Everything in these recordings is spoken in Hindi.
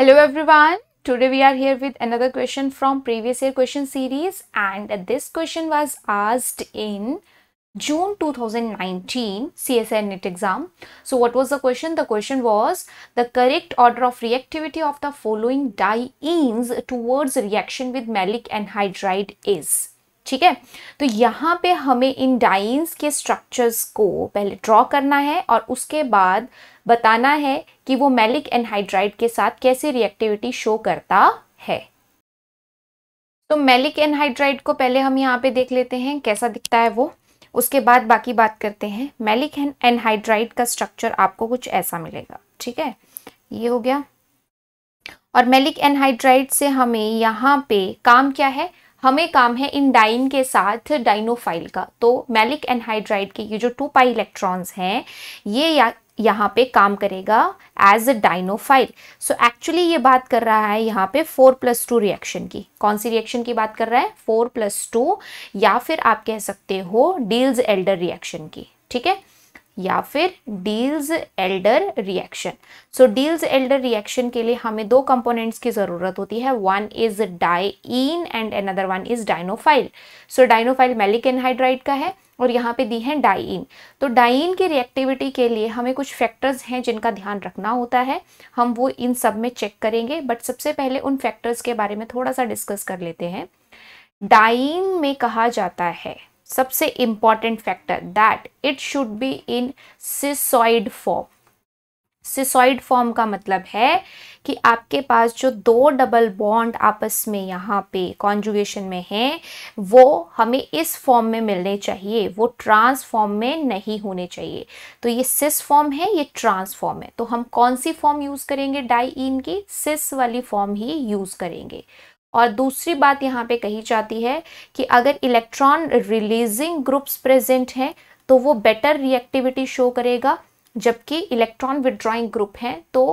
Hello everyone. Today we are here with another question from previous year question series and this question was asked in June 2019 CSI NET exam. So what was the question? The question was the correct order of reactivity of the following dienes towards reaction with malic anhydride is. ठीक है तो यहाँ पे हमें इन डाइन्स के स्ट्रक्चर्स को पहले ड्रॉ करना है और उसके बाद बताना है कि वो मेलिक एनहाइड्राइड के साथ कैसे रिएक्टिविटी शो करता है तो मेलिक एनहाइड्राइड को पहले हम यहाँ पे देख लेते हैं कैसा दिखता है वो उसके बाद बाकी बात करते हैं मेलिक एनहाइड्राइड का स्ट्रक्चर आपको कुछ ऐसा मिलेगा ठीक है ये हो गया और मेलिक एनहाइड्राइड से हमें यहाँ पे काम क्या है हमें काम है इन डाइन के साथ डाइनोफाइल का तो मैलिक एनहाइड्राइड के ये जो टू पाई इलेक्ट्रॉन्स हैं ये या यहाँ पे काम करेगा as a dienophile so actually ये बात कर रहा है यहाँ पे फोर प्लस टू रिएक्शन की कौन सी रिएक्शन की बात कर रहा है फोर प्लस टू या फिर आप कह सकते हो डील्स एल्डर रिएक्शन की ठीक है या फिर Diels Alder reaction so Diels Alder reaction के लिए हमें दो कंपोनेंट्स की ज़रूरत होती है one is diene and another one is dienophile so dienophile maleic anhydride का है और यहाँ पे दी है डाइन तो डाइन की रिएक्टिविटी के लिए हमें कुछ फैक्टर्स हैं जिनका ध्यान रखना होता है हम वो इन सब में चेक करेंगे बट सबसे पहले उन फैक्टर्स के बारे में थोड़ा सा डिस्कस कर लेते हैं डाइन में कहा जाता है सबसे important factor that it should be in cisoid form cisoid form का मतलब है कि आपके पास जो दो डबल बॉन्ड आपस में यहाँ पे कॉन्जुगेशन में हैं वो हमें इस फॉर्म में मिलने चाहिए वो ट्रांस फॉर्म में नहीं होने चाहिए तो ये सिस फॉर्म है ये ट्रांस फॉर्म है तो हम कौन सी फॉर्म यूज़ करेंगे डाई इन की सिस वाली फॉर्म ही यूज़ करेंगे और दूसरी बात यहाँ पे कही जाती है कि अगर इलेक्ट्रॉन रिलीजिंग ग्रुप्स प्रेजेंट हैं तो वो बेटर रिएक्टिविटी शो करेगा जबकि इलेक्ट्रॉन विड्रॉइंग ग्रुप हैं तो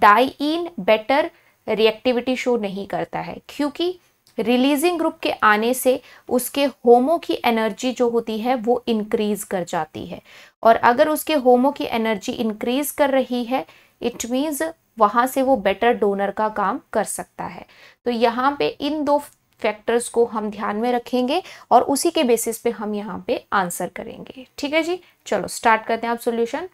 डाईन बेटर रिएक्टिविटी शो नहीं करता है क्योंकि रिलीजिंग ग्रुप के आने से उसके होमो की एनर्जी जो होती है वो इंक्रीज कर जाती है और अगर उसके होमो की एनर्जी इंक्रीज कर रही है इट मीन्स वहाँ से वो बेटर डोनर का काम कर सकता है तो यहाँ पे इन दो फैक्टर्स को हम ध्यान में रखेंगे और उसी के बेसिस पे हम यहाँ पे आंसर करेंगे ठीक है जी चलो स्टार्ट करते हैं आप सोल्यूशन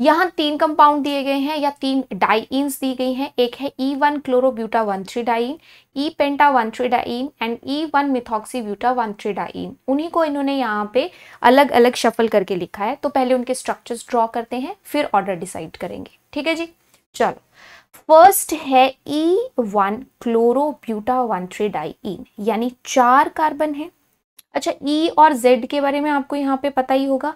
यहाँ तीन कंपाउंड दिए गए हैं या तीन डाइइन्स दी गई हैं एक है E one chlorobuta one three diene E penta one three diene and E one methoxy buta one three diene उन्हीं को इन्होंने यहाँ पे अलग अलग शफल करके लिखा है तो पहले उनके स्ट्रक्चर्स ड्रॉ करते हैं फिर ऑर्डर डिसाइड करेंगे ठीक है जी चलो फर्स्ट है ई वन क्लोरोब्यूटा वन यानी चार कार्बन है अच्छा ई e और जेड के बारे में आपको यहाँ पे पता ही होगा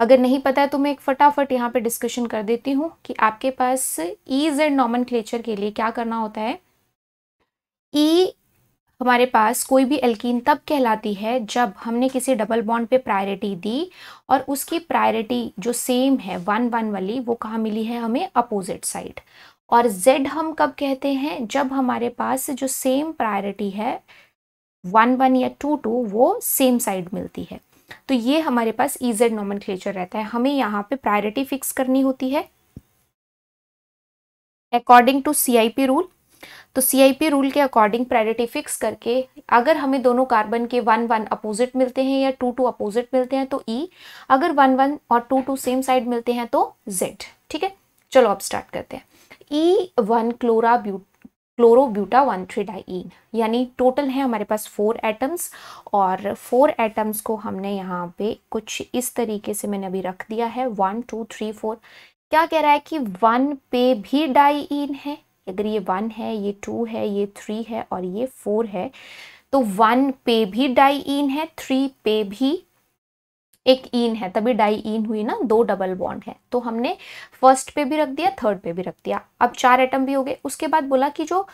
अगर नहीं पता है तो मैं एक फटाफट यहाँ पे डिस्कशन कर देती हूँ कि आपके पास ई जेड नॉमन के लिए क्या करना होता है ई e हमारे पास कोई भी एल्कीन तब कहलाती है जब हमने किसी डबल बॉन्ड पे प्रायोरिटी दी और उसकी प्रायोरिटी जो सेम है वन वन वाली वो कहाँ मिली है हमें अपोजिट साइड और जेड हम कब कहते हैं जब हमारे पास जो सेम प्रायोरिटी है वन वन या टू टू वो सेम साइड मिलती है तो ये हमारे पास ई जेड नॉमन रहता है हमें यहाँ पे प्रायोरिटी फिक्स करनी होती है according to C I P rule तो सीआईपी रूल के अकॉर्डिंग प्रायोरिटी फिक्स करके अगर हमें दोनों कार्बन के वन वन अपोजिट मिलते हैं या टू टू अपोजिट मिलते हैं तो ई e, अगर वन वन और टू टू सेम साइड मिलते हैं तो जेड ठीक है चलो अब स्टार्ट करते हैं E one chloro buta chlorobuta one three three diene यानी टोटल है हमारे पास फोर एटम्स और फोर एटम्स को हमने यहाँ पे कुछ इस तरीके से मैंने अभी रख दिया है वन टू थ्री फोर क्या कह रहा है कि वन पे भी डाइइन है अगर ये वन है ये टू है ये थ्री है और ये फोर है तो वन पे भी डाई इन है थ्री पे भी एक इन है तभी डाई इन हुई ना दो डबल बॉन्ड है तो हमने फर्स्ट पे भी रख दिया थर्ड पे भी रख दिया अब चार एटम भी हो गए उसके बाद बोला कि जो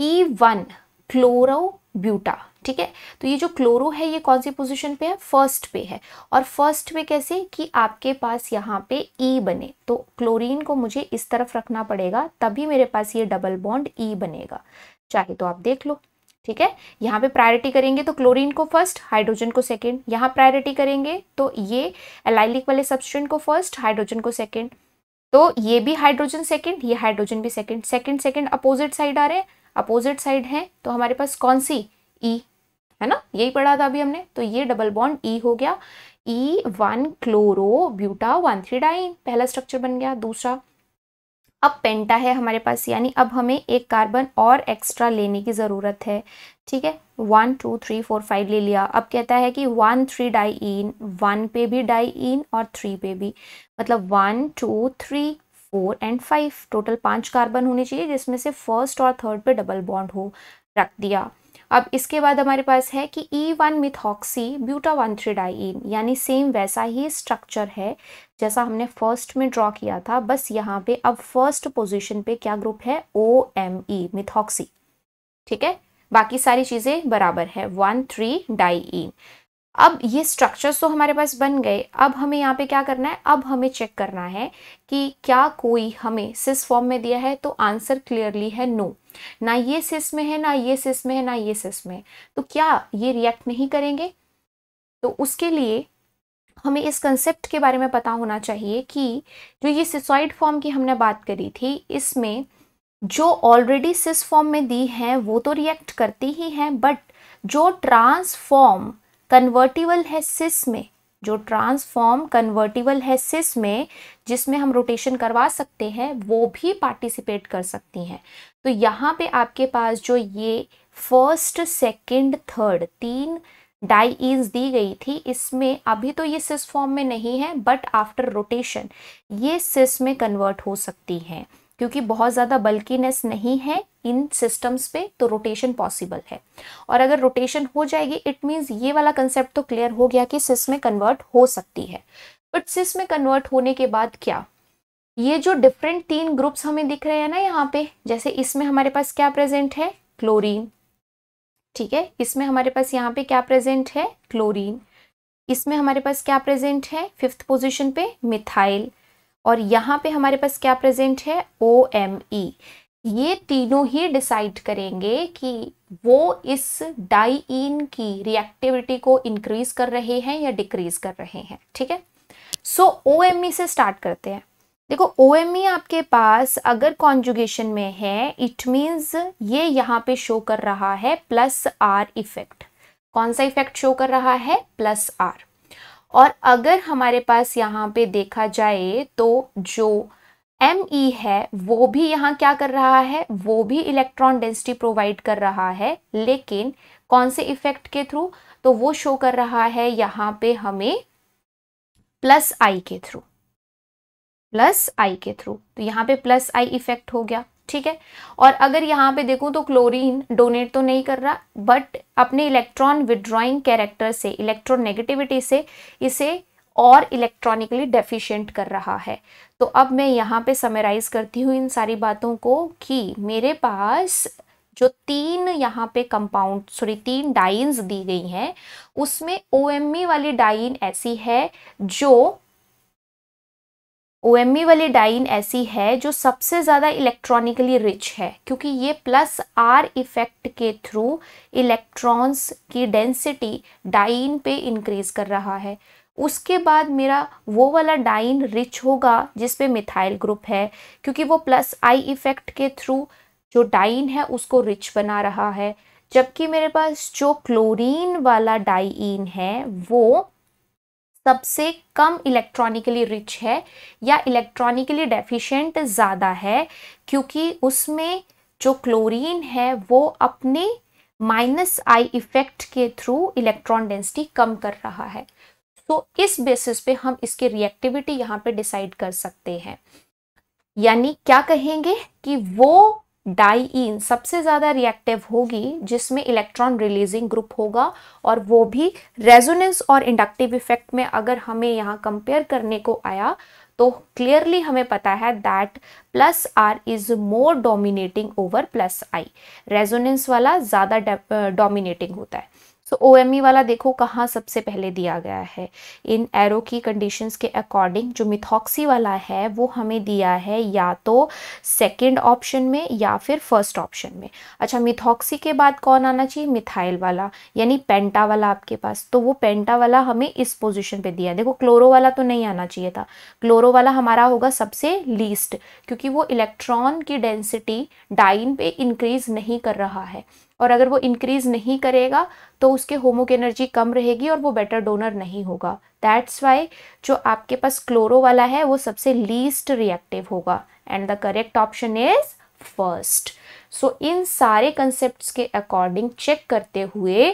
E e one chloro buta ठीक है तो ये जो क्लोरो है ये कौन सी पोजीशन पे है फर्स्ट पे है और फर्स्ट पे कैसे कि आपके पास यहाँ पे ई e बने तो क्लोरीन को मुझे इस तरफ रखना पड़ेगा तभी मेरे पास ये डबल बॉन्ड ई e बनेगा चाहे तो आप देख लो ठीक है यहाँ पे प्रायोरिटी करेंगे तो क्लोरीन को फर्स्ट हाइड्रोजन को सेकेंड यहाँ प्रायोरिटी करेंगे तो ये एलाइलिक वाले सब्सटेंट को फर्स्ट हाइड्रोजन को सेकेंड तो ये भी हाइड्रोजन सेकेंड ये हाइड्रोजन भी second second second opposite side आ रहे हैं अपोजिट साइड है तो हमारे पास कौन सी ई e. है ना यही पढ़ा था अभी हमने तो ये डबल बॉन्ड ई हो गया E one chloro buta one three diene पहला स्ट्रक्चर बन गया दूसरा अब पेंटा है हमारे पास यानी अब हमें एक कार्बन और एक्स्ट्रा लेने की ज़रूरत है ठीक है one two three four five ले लिया अब कहता है कि one three diene one पे भी डाई इन और थ्री पे भी मतलब one two three four and five total पांच कार्बन होने चाहिए जिसमें से फर्स्ट और थर्ड पे डबल बॉन्ड हो रख दिया अब इसके बाद हमारे पास है कि E e one methoxy buta one three diene यानी सेम वैसा ही स्ट्रक्चर है जैसा हमने फर्स्ट में ड्रॉ किया था बस यहाँ पे अब फर्स्ट पोजिशन पे क्या ग्रुप है ओ एम ई मिथॉक्सी ठीक है बाकी सारी चीज़ें बराबर है वन थ्री डाइन अब ये स्ट्रक्चर्स तो हमारे पास बन गए अब हमें यहाँ पे क्या करना है अब हमें चेक करना है कि क्या कोई हमें सिस फॉर्म में दिया है तो आंसर क्लियरली है नो ना ये सिस में है ना ये सिस में है ना ये सिस में तो क्या ये रिएक्ट नहीं करेंगे तो उसके लिए हमें इस कंसेप्ट के बारे में पता होना चाहिए कि जो ये सिसोइड फॉर्म की हमने बात करी थी इसमें जो ऑलरेडी सिस फॉर्म में दी हैं वो तो रिएक्ट करती ही हैं बट जो ट्रांसफॉर्म कन्वर्टिबल है सिस में जो ट्रांसफॉर्म कन्वर्टिबल है सिस में जिसमें हम रोटेशन करवा सकते हैं वो भी पार्टिसिपेट कर सकती हैं तो यहाँ पे आपके पास जो ये फर्स्ट सेकंड थर्ड तीन डाई दी गई थी इसमें अभी तो ये सिस फॉर्म में नहीं है बट आफ्टर रोटेशन ये सिस में कन्वर्ट हो सकती हैं क्योंकि बहुत ज़्यादा बल्किनेस नहीं है इन सिस्टम्स पे तो रोटेशन पॉसिबल है और अगर रोटेशन हो जाएगी इट मीन्स ये वाला कंसेप्ट तो क्लियर हो गया कि सिस में कन्वर्ट हो सकती है बट सिस में कन्वर्ट होने के बाद क्या ये जो डिफरेंट तीन ग्रुप्स हमें दिख रहे हैं ना यहाँ पे जैसे इसमें हमारे पास क्या प्रेजेंट है क्लोरीन ठीक है इसमें हमारे पास यहाँ पे क्या प्रेजेंट है क्लोरीन इसमें हमारे पास क्या प्रेजेंट है फिफ्थ पोजीशन पे मिथाइल और यहाँ पे हमारे पास क्या प्रेजेंट है ओ एम ई ये तीनों ही डिसाइड करेंगे कि वो इस डाईन की रिएक्टिविटी को इंक्रीज कर रहे हैं या डिक्रीज कर रहे हैं ठीक है सो ओ एम ई से स्टार्ट करते हैं देखो ओ एम ई आपके पास अगर कॉन्जुगेशन में है इट मीन्स ये यहाँ पे शो कर रहा है प्लस आर इफेक्ट कौन सा इफेक्ट शो कर रहा है प्लस आर और अगर हमारे पास यहाँ पे देखा जाए तो जो एम ई e है वो भी यहाँ क्या कर रहा है वो भी इलेक्ट्रॉन डेंसिटी प्रोवाइड कर रहा है लेकिन कौन से इफेक्ट के थ्रू तो वो शो कर रहा है यहाँ पे हमें प्लस आई के थ्रू प्लस आई के थ्रू तो यहाँ पे प्लस आई इफेक्ट हो गया ठीक है और अगर यहाँ पे देखूँ तो क्लोरीन डोनेट तो नहीं कर रहा बट अपने इलेक्ट्रॉन विड्रॉइंग कैरेक्टर से इलेक्ट्रोनेगेटिविटी से इसे और इलेक्ट्रॉनिकली डेफिशिएंट कर रहा है तो अब मैं यहाँ पे समराइज करती हूँ इन सारी बातों को कि मेरे पास जो तीन यहाँ पे कंपाउंड सॉरी तीन डाइन्स दी गई हैं उसमें ओ e वाली डाइन ऐसी है जो ओ e वाली डाइन ऐसी है जो सबसे ज़्यादा इलेक्ट्रॉनिकली रिच है क्योंकि ये प्लस आर इफेक्ट के थ्रू इलेक्ट्रॉन्स की डेंसिटी डाइन पे इंक्रीज कर रहा है उसके बाद मेरा वो वाला डाइन रिच होगा जिसपे मिथाइल ग्रुप है क्योंकि वो प्लस आई इफेक्ट के थ्रू जो डाइन है उसको रिच बना रहा है जबकि मेरे पास जो क्लोरीन वाला डाइन है वो सबसे कम इलेक्ट्रॉनिकली रिच है या इलेक्ट्रॉनिकली डेफिशिएंट ज़्यादा है क्योंकि उसमें जो क्लोरीन है वो अपने माइनस आई इफ़ेक्ट के थ्रू इलेक्ट्रॉन डेंसिटी कम कर रहा है तो इस बेसिस पे हम इसके रिएक्टिविटी यहाँ पे डिसाइड कर सकते हैं यानी क्या कहेंगे कि वो डाईन सबसे ज़्यादा रिएक्टिव होगी जिसमें इलेक्ट्रॉन रिलीजिंग ग्रुप होगा और वो भी रेजोनेंस और इंडक्टिव इफेक्ट में अगर हमें यहाँ कंपेयर करने को आया तो क्लियरली हमें पता है that plus R is more dominating over plus I resonance वाला ज़्यादा डोमिनेटिंग होता है सो ओ एम ई वाला देखो कहाँ सबसे पहले दिया गया है इन एरो की कंडीशंस के अकॉर्डिंग जो मिथॉक्सी वाला है वो हमें दिया है या तो सेकेंड ऑप्शन में या फिर फर्स्ट ऑप्शन में अच्छा मिथॉक्सी के बाद कौन आना चाहिए मिथाइल वाला यानी पेंटा वाला आपके पास तो वो पेंटा वाला हमें इस पोजिशन पर दिया देखो क्लोरो वाला तो नहीं आना चाहिए था क्लोरो वाला हमारा होगा सबसे लीस्ट क्योंकि वो इलेक्ट्रॉन की डेंसिटी डाइन पे इंक्रीज नहीं कर रहा है और अगर वो इंक्रीज नहीं करेगा तो उसके होमोक एनर्जी कम रहेगी और वो बेटर डोनर नहीं होगा दैट्स वाई जो आपके पास क्लोरो वाला है वो सबसे लीस्ट रिएक्टिव होगा and the correct option is first so इन सारे कंसेप्ट के अकॉर्डिंग चेक करते हुए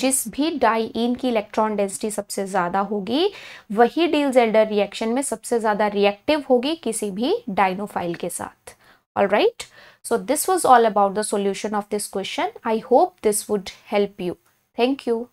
जिस भी डाईन की इलेक्ट्रॉन डेंसिटी सबसे ज़्यादा होगी वही डील्स एल्डर रिएक्शन में सबसे ज़्यादा रिएक्टिव होगी किसी भी डाइनोफाइल के साथ all right right? So this was all about the solution of this question. I hope this would help you. Thank you.